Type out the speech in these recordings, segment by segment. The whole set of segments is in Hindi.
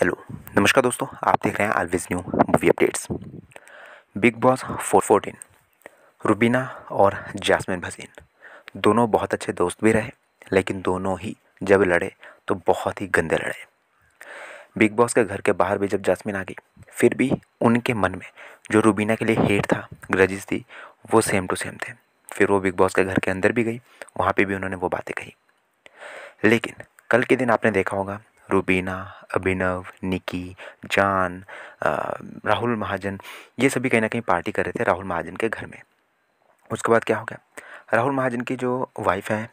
हेलो नमस्कार दोस्तों आप देख रहे हैं always new movie updates Bigg Boss four fourteen Rubina और जासमिन भसीन दोनों बहुत अच्छे दोस्त भी रहे लेकिन दोनों ही जब लड़े तो बहुत ही गंदे लड़े बिग बॉस के घर के बाहर भी जब जासमिन आ गई फिर भी उनके मन में जो रुबीना के लिए हेट था ग्रजिश थी वो सेम टू सेम थे फिर वो बिग बॉस के घर के अंदर भी गई वहाँ पर भी उन्होंने वो बातें कही लेकिन कल के दिन आपने देखा होगा रूबीना अभिनव निकी जान राहुल महाजन ये सभी कहीं ना कहीं पार्टी कर रहे थे राहुल महाजन के घर में उसके बाद क्या हो गया राहुल महाजन की जो वाइफ है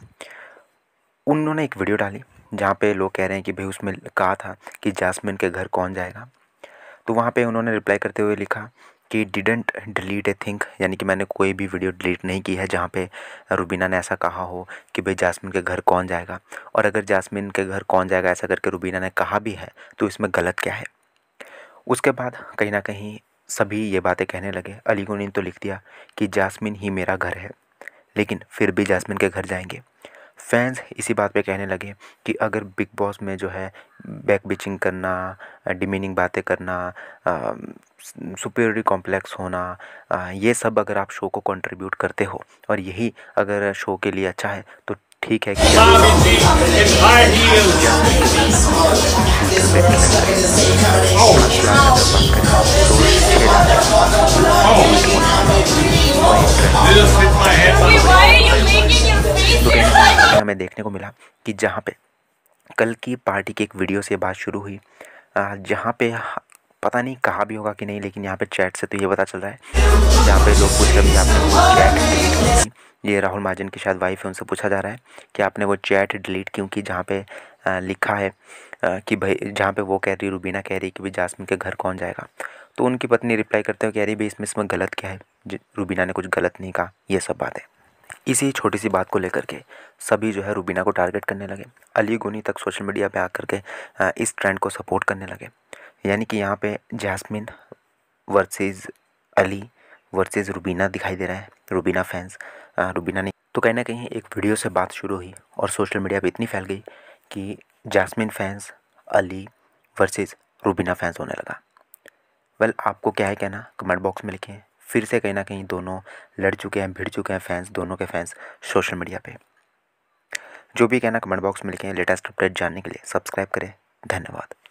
उन्होंने एक वीडियो डाली जहाँ पे लोग कह रहे हैं कि भाई उसमें कहा था कि जासमिन के घर कौन जाएगा तो वहाँ पे उन्होंने रिप्लाई करते हुए लिखा कि डिडेंट डिलीट ए थिंक यानी कि मैंने कोई भी वीडियो डिलीट नहीं की है जहाँ पे रुबीना ने ऐसा कहा हो कि भाई जासमिन के घर कौन जाएगा और अगर जासमिन के घर कौन जाएगा ऐसा करके रुबीना ने कहा भी है तो इसमें गलत क्या है उसके बाद कहीं ना कहीं सभी ये बातें कहने लगे अली ने तो लिख दिया कि जासमिन ही मेरा घर है लेकिन फिर भी जासमिन के घर जाएंगे फैंस इसी बात पे कहने लगे कि अगर बिग बॉस में जो है बैक बिचिंग करना डिमीनिंग बातें करना सुपेरिटी कॉम्प्लेक्स होना आ, ये सब अगर आप शो को कंट्रीब्यूट करते हो और यही अगर शो के लिए अच्छा है तो ठीक है कि हमें देखने को मिला कि जहाँ पे कल की पार्टी की एक वीडियो से बात शुरू हुई जहाँ पे पता नहीं कहा भी होगा कि नहीं लेकिन यहाँ पे चैट से तो ये पता चल रहा है यहाँ पे लोग पूछ रहे हैं चैट ये राहुल महाजन की शायद वाइफ है उनसे पूछा जा रहा है कि आपने वो चैट डिलीट क्यों की जहाँ पे लिखा है कि भाई जहाँ पे वो कह रही रूबीना कह रही कि भाई जासमिन के घर कौन जाएगा तो उनकी पत्नी रिप्लाई करते हुए कह रही भाई इसमें इसमें गलत क्या है रूबीना ने कुछ गलत नहीं कहा यह सब बात है इसी छोटी सी बात को लेकर के सभी जो है रूबीना को टारगेट करने लगे अली गुनी तक सोशल मीडिया पे आकर के इस ट्रेंड को सपोर्ट करने लगे यानी कि यहाँ पे जैस्मिन वर्सेस अली वर्सेस रूबीना दिखाई दे रहे हैं रूबीना फैंस रूबीना ने तो कहीं ना कहीं एक वीडियो से बात शुरू हुई और सोशल मीडिया पर इतनी फैल गई कि Jasmin fans Ali versus Rubina fans होने लगा वेल well, आपको क्या है कहना कमेंट बॉक्स में लिखें फिर से कहीं ना कहीं दोनों लड़ चुके हैं भिड़ चुके हैं फैंस दोनों के फैंस सोशल मीडिया पे जो भी कहना कमेंट बॉक्स में लिखें लेटेस्ट अपडेट जानने के लिए सब्सक्राइब करें धन्यवाद